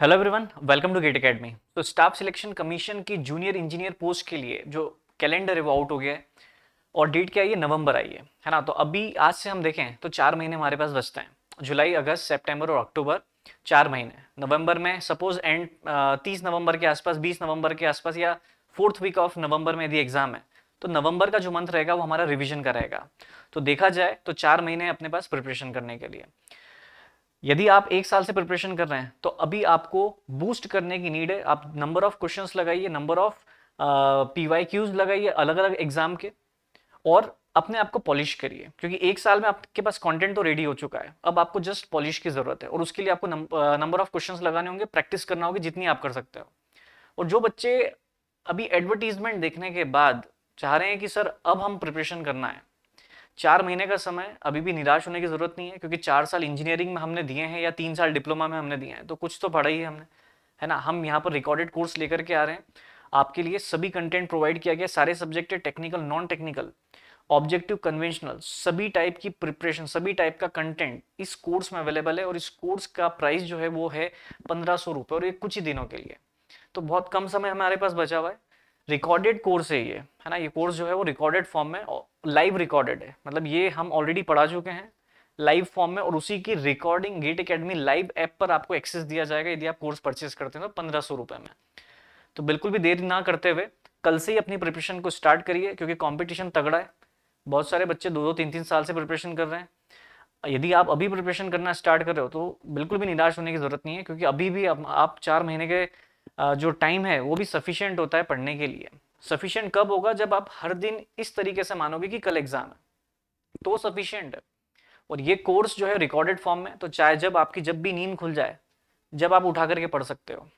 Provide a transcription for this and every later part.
hello everyone welcome to GATE academy तो staff selection commission की junior engineer post के लिए जो कैलेंडर है वो आउट हो गया है और डेट क्या आई है नवंबर आई है है ना तो अभी आज से हम देखें तो चार महीने हमारे पास बचते हैं जुलाई अगस्त सितंबर और अक्टूबर चार महीने नवंबर में सपोज एंड तीस नवंबर के आसपास बीस नवंबर के आसपास या फोर्थ वीक ऑफ नवंबर में यदि एग्जाम है तो नवंबर का जो मंथ रहेगा वो हमारा रिविजन का रहेगा तो देखा जाए तो चार महीने अपने पास प्रिपरेशन करने के लिए यदि आप एक साल से प्रिपरेशन कर रहे हैं तो अभी आपको बूस्ट करने की नीड है आप नंबर ऑफ क्वेश्चंस लगाइए number of P Y Qs लगाइए अलग अलग एग्जाम के और अपने आप को पॉलिश करिए क्योंकि एक साल में आपके पास कंटेंट तो रेडी हो चुका है अब आपको जस्ट पॉलिश की जरूरत है और उसके लिए आपको नंबर ऑफ क्वेश्चन लगाने होंगे प्रैक्टिस करना होगी जितनी आप कर सकते हो और जो बच्चे अभी एडवर्टीजमेंट देखने के बाद चाह रहे हैं कि सर अब हम प्रिपरेशन करना है चार महीने का समय अभी भी निराश होने की ज़रूरत नहीं है क्योंकि चार साल इंजीनियरिंग में हमने दिए हैं या तीन साल डिप्लोमा में हमने दिए हैं तो कुछ तो पढ़ा ही है हमने है ना हम यहाँ पर रिकॉर्डेड कोर्स लेकर के आ रहे हैं आपके लिए सभी कंटेंट प्रोवाइड किया गया सारे सब्जेक्ट है technical non technical objective conventional सभी टाइप की प्रिपरेशन सभी टाइप का कंटेंट इस कोर्स में अवेलेबल है और इस कोर्स का प्राइस जो है वो है पंद्रह सौ रुपये और ये कुछ ही दिनों के लिए तो बहुत कम समय हमारे पास बचा हुआ है रिकॉर्डेड कोर्स है ये है ना ये कोर्स जो है वो रिकॉर्डेड फॉर्म में लाइव रिकॉर्डेड है मतलब ये हम ऑलरेडी पढ़ा चुके हैं लाइव फॉर्म में और उसी की recording GATE academy live app पर आपको एक्सेस दिया जाएगा यदि आप कोर्स परचेस करते हैं तो पंद्रह सौ रुपये में तो बिल्कुल भी देर ना करते हुए कल से ही अपनी प्रिपरेशन को स्टार्ट करिए क्योंकि कॉम्पिटिशन तगड़ा है बहुत सारे बच्चे दो दो तीन तीन साल से प्रिपरेशन कर रहे हैं यदि आप अभी प्रिपरेशन करना स्टार्ट कर रहे हो तो बिल्कुल भी निराश होने की जरूरत नहीं है क्योंकि अभी भी आप, आप चार महीने के जो टाइम है वो भी सफिशियंट होता है पढ़ने के लिए सफिशियंट कब होगा जब आप हर दिन इस तरीके से मानोगे कि कल एग्जाम है तो सफिशियंट है और ये कोर्स जो है रिकॉर्डेड फॉर्म में तो चाहे जब आपकी जब भी नींद खुल जाए जब आप उठा करके पढ़ सकते हो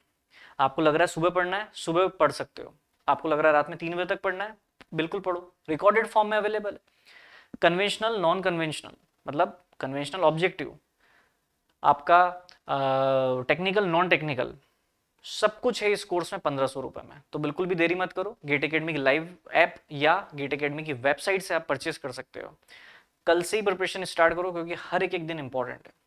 आपको लग रहा है सुबह पढ़ना है सुबह पढ़ सकते हो आपको लग रहा है रात में तीन बजे तक पढ़ना है बिल्कुल पढ़ो रिकॉर्डेड फॉर्म में अवेलेबल है कन्वेंशनल नॉन कन्वेंशनल मतलब कन्वेंशनल ऑब्जेक्टिव आपका टेक्निकल नॉन टेक्निकल सब कुछ है इस कोर्स में पंद्रह सौ रुपए में तो बिल्कुल भी देरी मत करो गेट अकेडमी की लाइव ऐप या गेट अकेडमी की वेबसाइट से आप परचेस कर सकते हो कल से ही प्रिपरेशन स्टार्ट करो क्योंकि हर एक एक दिन इंपॉर्टेंट है